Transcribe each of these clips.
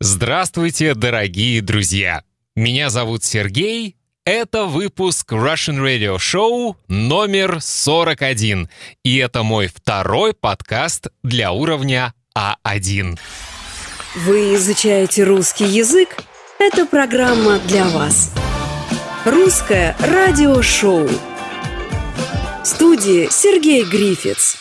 Здравствуйте, дорогие друзья! Меня зовут Сергей. Это выпуск Russian Radio Show номер 41. И это мой второй подкаст для уровня А1. Вы изучаете русский язык? Это программа для вас. Русское радиошоу. В студии Сергей Грифиц.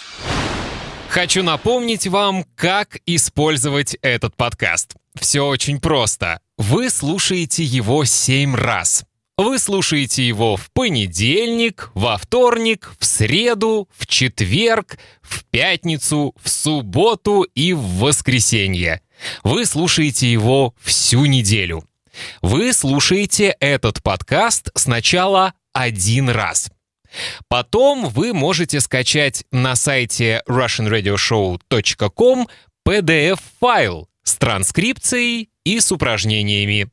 Хочу напомнить вам, как использовать этот подкаст. Все очень просто. Вы слушаете его семь раз. Вы слушаете его в понедельник, во вторник, в среду, в четверг, в пятницу, в субботу и в воскресенье. Вы слушаете его всю неделю. Вы слушаете этот подкаст сначала один раз. Потом вы можете скачать на сайте russianradioshow.com PDF-файл с транскрипцией и с упражнениями.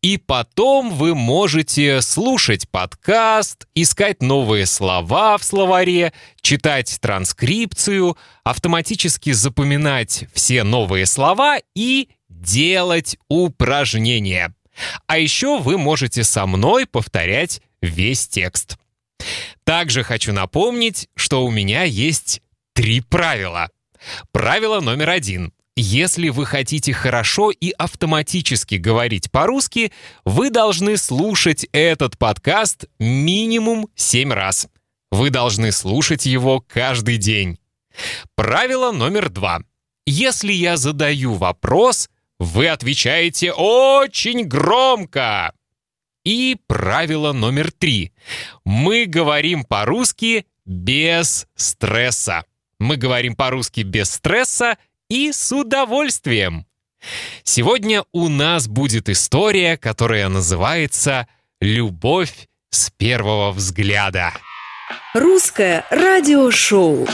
И потом вы можете слушать подкаст, искать новые слова в словаре, читать транскрипцию, автоматически запоминать все новые слова и делать упражнения. А еще вы можете со мной повторять весь текст. Также хочу напомнить, что у меня есть три правила. Правило номер один. Если вы хотите хорошо и автоматически говорить по-русски, вы должны слушать этот подкаст минимум 7 раз. Вы должны слушать его каждый день. Правило номер два. Если я задаю вопрос, вы отвечаете очень громко. И правило номер три. Мы говорим по-русски без стресса. Мы говорим по-русски без стресса — и с удовольствием! Сегодня у нас будет история, которая называется «Любовь с первого взгляда». Русское радиошоу.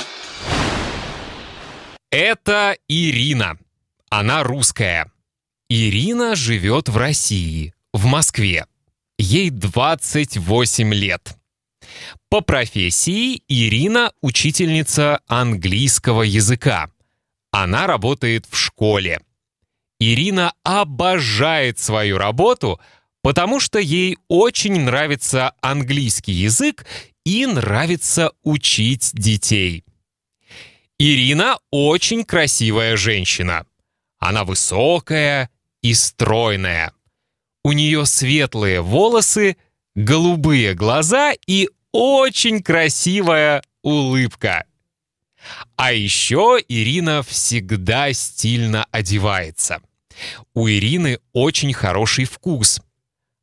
Это Ирина. Она русская. Ирина живет в России, в Москве. Ей 28 лет. По профессии Ирина учительница английского языка. Она работает в школе. Ирина обожает свою работу, потому что ей очень нравится английский язык и нравится учить детей. Ирина очень красивая женщина. Она высокая и стройная. У нее светлые волосы, голубые глаза и очень красивая улыбка. А еще Ирина всегда стильно одевается. У Ирины очень хороший вкус.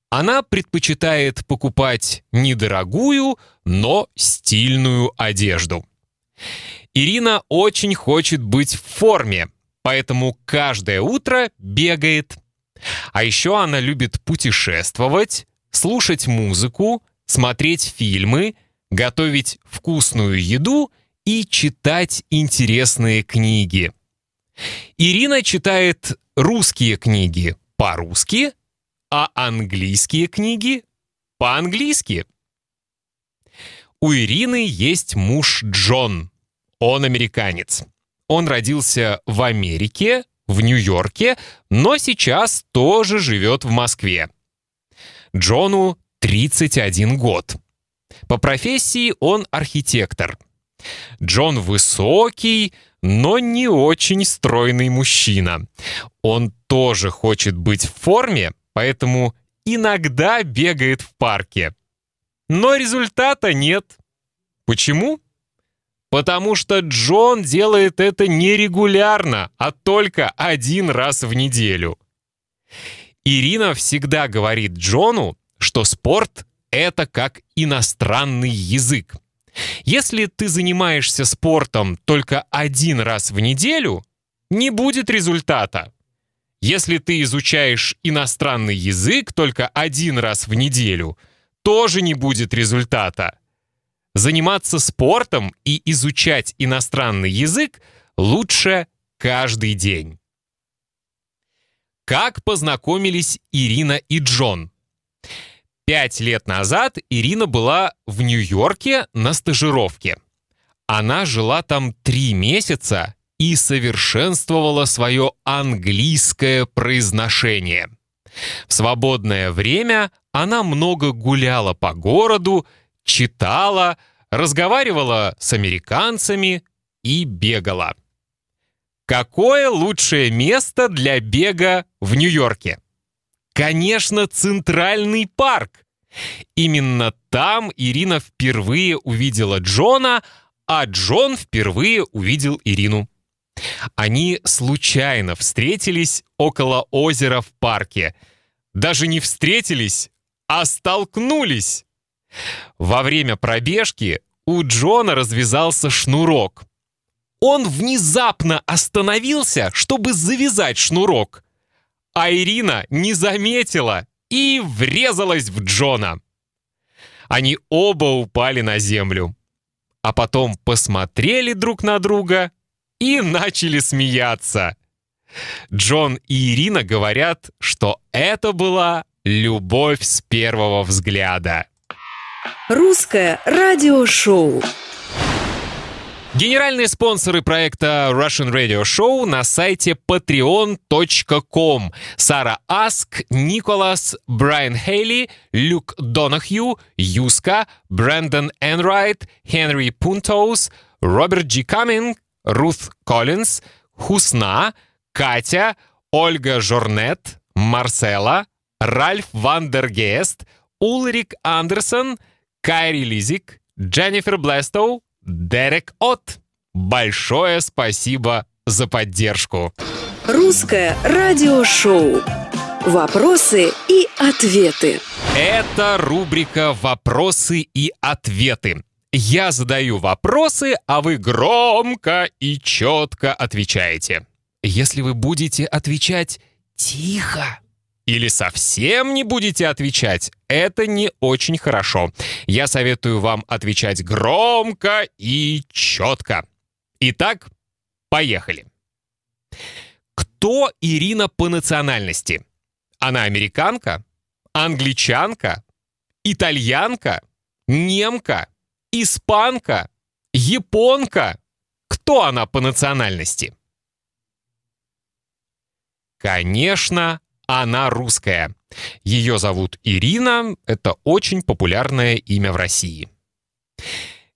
Она предпочитает покупать недорогую, но стильную одежду. Ирина очень хочет быть в форме, поэтому каждое утро бегает. А еще она любит путешествовать, слушать музыку, смотреть фильмы, готовить вкусную еду – и читать интересные книги. Ирина читает русские книги по-русски, а английские книги по-английски. У Ирины есть муж Джон. Он американец. Он родился в Америке, в Нью-Йорке, но сейчас тоже живет в Москве. Джону 31 год. По профессии он архитектор – Джон высокий, но не очень стройный мужчина. Он тоже хочет быть в форме, поэтому иногда бегает в парке. Но результата нет. Почему? Потому что Джон делает это не регулярно, а только один раз в неделю. Ирина всегда говорит Джону, что спорт — это как иностранный язык. Если ты занимаешься спортом только один раз в неделю, не будет результата. Если ты изучаешь иностранный язык только один раз в неделю, тоже не будет результата. Заниматься спортом и изучать иностранный язык лучше каждый день. Как познакомились Ирина и Джон? Пять лет назад Ирина была в Нью-Йорке на стажировке. Она жила там три месяца и совершенствовала свое английское произношение. В свободное время она много гуляла по городу, читала, разговаривала с американцами и бегала. Какое лучшее место для бега в Нью-Йорке? Конечно, Центральный парк. Именно там Ирина впервые увидела Джона, а Джон впервые увидел Ирину. Они случайно встретились около озера в парке. Даже не встретились, а столкнулись. Во время пробежки у Джона развязался шнурок. Он внезапно остановился, чтобы завязать шнурок а Ирина не заметила и врезалась в Джона. Они оба упали на землю, а потом посмотрели друг на друга и начали смеяться. Джон и Ирина говорят, что это была любовь с первого взгляда. Русское радиошоу. Генеральные спонсоры проекта Russian Radio Show на сайте patreon.com. Сара Аск, Николас, Брайан Хейли, Люк Донахью, Юска, Брэндон Энрайт, Хенри Пунтоус, Роберт Джи Каминг, Рут Коллинз, Хусна, Катя, Ольга Жорнет, Марсела, Ральф Вандергест, Улрик Андерсон, Кайри Лизик, Дженнифер Блестоу, Дерек От. Большое спасибо за поддержку. Русское радиошоу. Вопросы и ответы. Это рубрика «Вопросы и ответы». Я задаю вопросы, а вы громко и четко отвечаете. Если вы будете отвечать тихо, или совсем не будете отвечать, это не очень хорошо. Я советую вам отвечать громко и четко. Итак, поехали. Кто Ирина по национальности? Она американка, англичанка, итальянка, немка, испанка, японка. Кто она по национальности? Конечно, она русская. Ее зовут Ирина. Это очень популярное имя в России.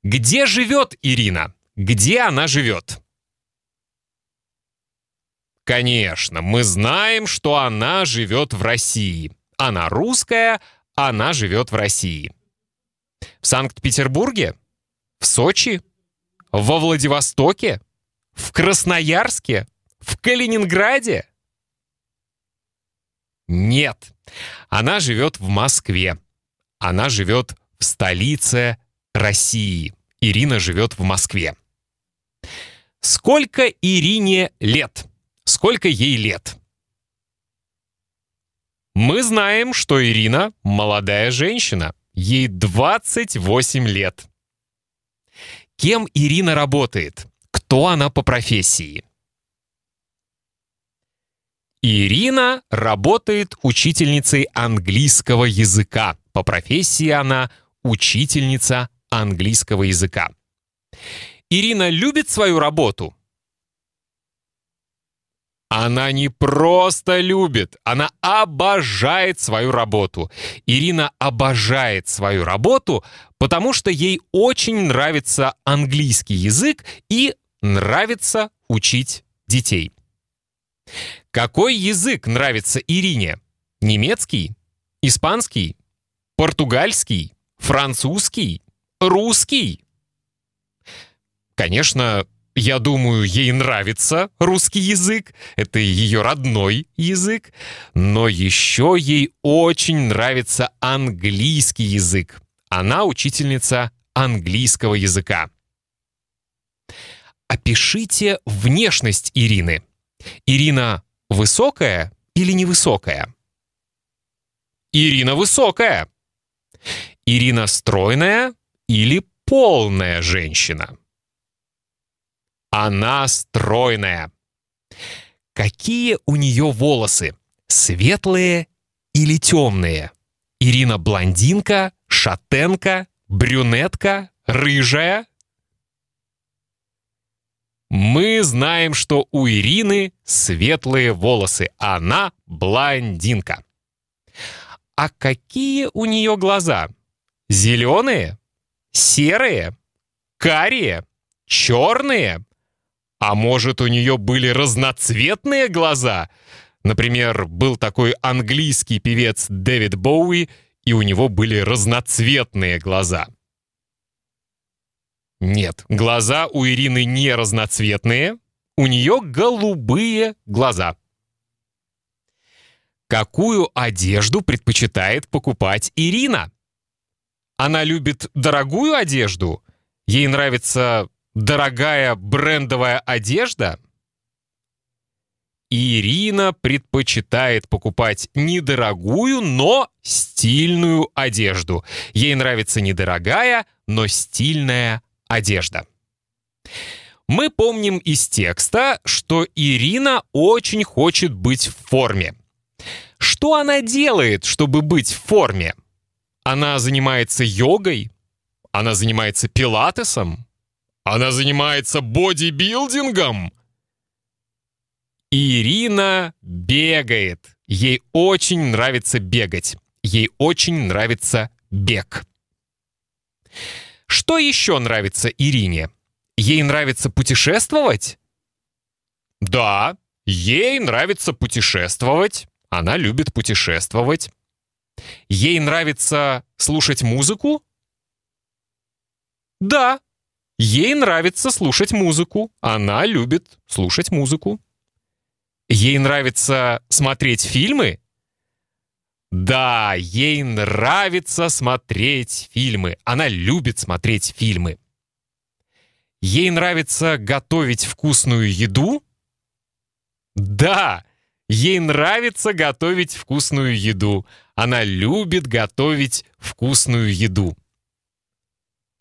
Где живет Ирина? Где она живет? Конечно, мы знаем, что она живет в России. Она русская, она живет в России. В Санкт-Петербурге? В Сочи? Во Владивостоке? В Красноярске? В Калининграде? Нет. Она живет в Москве. Она живет в столице России. Ирина живет в Москве. Сколько Ирине лет? Сколько ей лет? Мы знаем, что Ирина молодая женщина. Ей 28 лет. Кем Ирина работает? Кто она по профессии? Ирина работает учительницей английского языка. По профессии она учительница английского языка. Ирина любит свою работу? Она не просто любит, она обожает свою работу. Ирина обожает свою работу, потому что ей очень нравится английский язык и нравится учить детей. Какой язык нравится Ирине? Немецкий? Испанский? Португальский? Французский? Русский? Конечно, я думаю, ей нравится русский язык, это ее родной язык, но еще ей очень нравится английский язык. Она учительница английского языка. Опишите внешность Ирины. Ирина Высокая или невысокая? Ирина высокая. Ирина стройная или полная женщина? Она стройная. Какие у нее волосы? Светлые или темные? Ирина блондинка, шатенка, брюнетка, рыжая, мы знаем, что у Ирины светлые волосы. Она блондинка. А какие у нее глаза? Зеленые? Серые? Карие? Черные? А может, у нее были разноцветные глаза? Например, был такой английский певец Дэвид Боуи, и у него были разноцветные глаза. Нет, глаза у Ирины не разноцветные, у нее голубые глаза. Какую одежду предпочитает покупать Ирина? Она любит дорогую одежду? Ей нравится дорогая брендовая одежда? Ирина предпочитает покупать недорогую, но стильную одежду. Ей нравится недорогая, но стильная одежда. Мы помним из текста, что Ирина очень хочет быть в форме. Что она делает, чтобы быть в форме? Она занимается йогой? Она занимается пилатесом? Она занимается бодибилдингом? Ирина бегает. Ей очень нравится бегать. Ей очень нравится бег. Что еще нравится Ирине? Ей нравится путешествовать? Да, ей нравится путешествовать. Она любит путешествовать. Ей нравится слушать музыку? Да, ей нравится слушать музыку. Она любит слушать музыку. Ей нравится смотреть фильмы да, ей нравится смотреть фильмы. Она любит смотреть фильмы. Ей нравится готовить вкусную еду. Да, ей нравится готовить вкусную еду. Она любит готовить вкусную еду.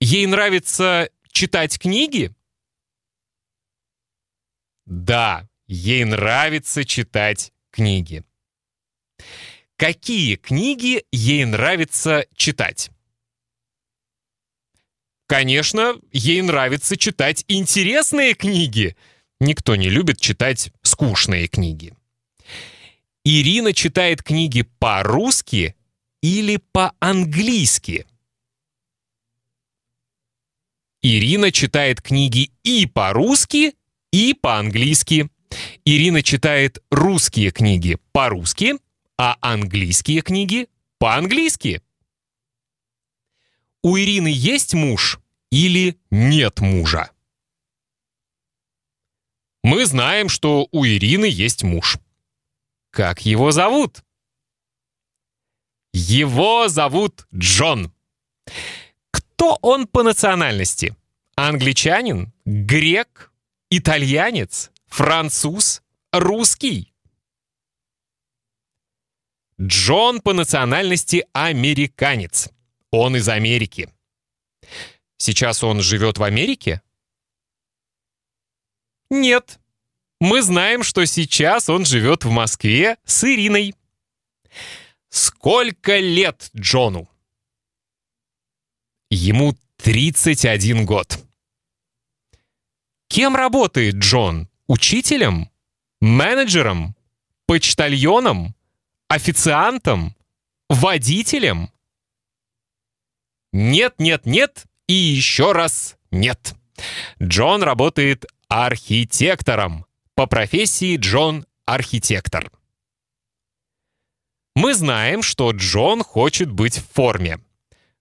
Ей нравится читать книги. Да, ей нравится читать книги. Какие книги ей нравится читать? Конечно, ей нравится читать интересные книги. Никто не любит читать скучные книги. Ирина читает книги по-русски или по-английски? Ирина читает книги и по-русски, и по-английски. Ирина читает русские книги по-русски а английские книги по-английски. У Ирины есть муж или нет мужа? Мы знаем, что у Ирины есть муж. Как его зовут? Его зовут Джон. Кто он по национальности? Англичанин? Грек? Итальянец? Француз? Русский? Джон по национальности американец. Он из Америки. Сейчас он живет в Америке? Нет. Мы знаем, что сейчас он живет в Москве с Ириной. Сколько лет Джону? Ему 31 год. Кем работает Джон? Учителем? Менеджером? Почтальоном? официантом, водителем? Нет, нет, нет и еще раз нет. Джон работает архитектором. По профессии Джон архитектор. Мы знаем, что Джон хочет быть в форме.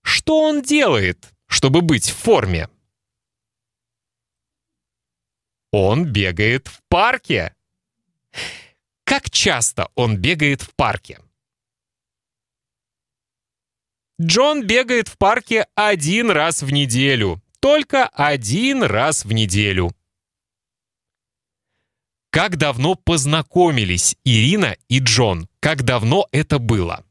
Что он делает, чтобы быть в форме? Он бегает в парке. Как часто он бегает в парке? Джон бегает в парке один раз в неделю. Только один раз в неделю. Как давно познакомились Ирина и Джон? Как давно это было?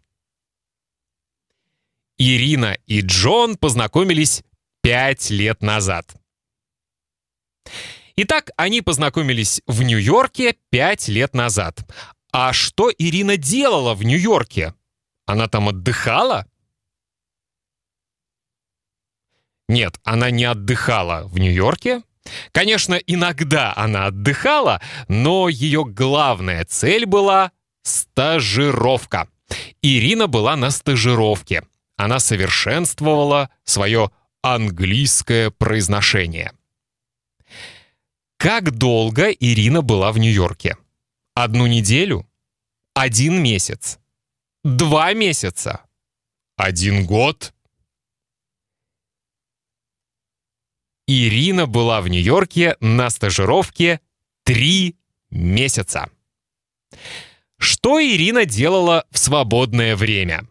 Ирина и Джон познакомились пять лет назад. Итак, они познакомились в Нью-Йорке пять лет назад. А что Ирина делала в Нью-Йорке? Она там отдыхала? Нет, она не отдыхала в Нью-Йорке. Конечно, иногда она отдыхала, но ее главная цель была стажировка. Ирина была на стажировке. Она совершенствовала свое английское произношение. Как долго Ирина была в Нью-Йорке? Одну неделю? Один месяц? Два месяца? Один год? Ирина была в Нью-Йорке на стажировке три месяца. Что Ирина делала в свободное время?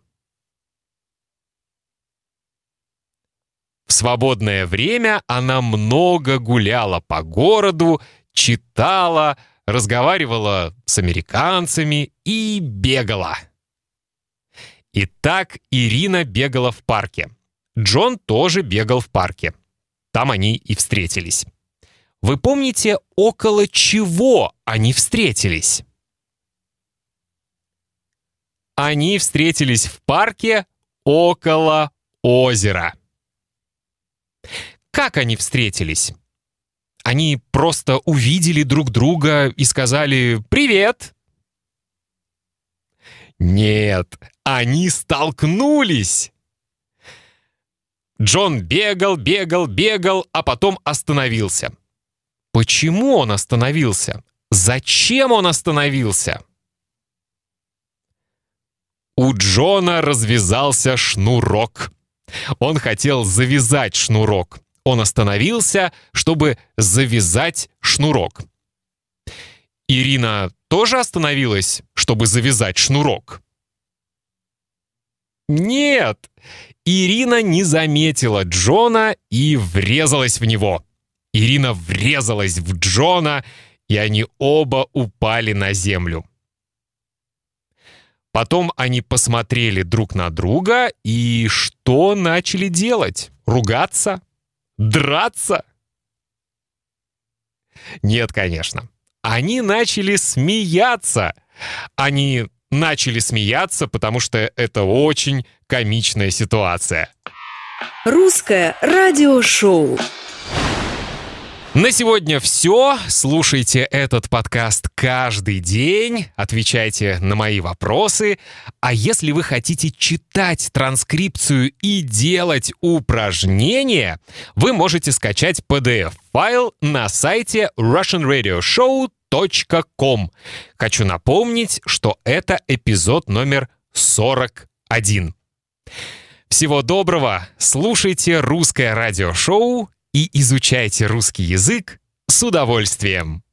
В свободное время она много гуляла по городу, читала, разговаривала с американцами и бегала. Итак, Ирина бегала в парке. Джон тоже бегал в парке. Там они и встретились. Вы помните, около чего они встретились? Они встретились в парке около озера. Как они встретились? Они просто увидели друг друга и сказали «Привет!» Нет, они столкнулись! Джон бегал, бегал, бегал, а потом остановился. Почему он остановился? Зачем он остановился? У Джона развязался шнурок. Он хотел завязать шнурок. Он остановился, чтобы завязать шнурок. Ирина тоже остановилась, чтобы завязать шнурок? Нет! Ирина не заметила Джона и врезалась в него. Ирина врезалась в Джона, и они оба упали на землю. Потом они посмотрели друг на друга и что начали делать? Ругаться? Драться? Нет, конечно. Они начали смеяться. Они начали смеяться, потому что это очень комичная ситуация. Русское радиошоу. На сегодня все. Слушайте этот подкаст каждый день, отвечайте на мои вопросы. А если вы хотите читать транскрипцию и делать упражнения, вы можете скачать PDF-файл на сайте russianradioshow.com. Хочу напомнить, что это эпизод номер 41. Всего доброго! Слушайте русское радиошоу и изучайте русский язык с удовольствием.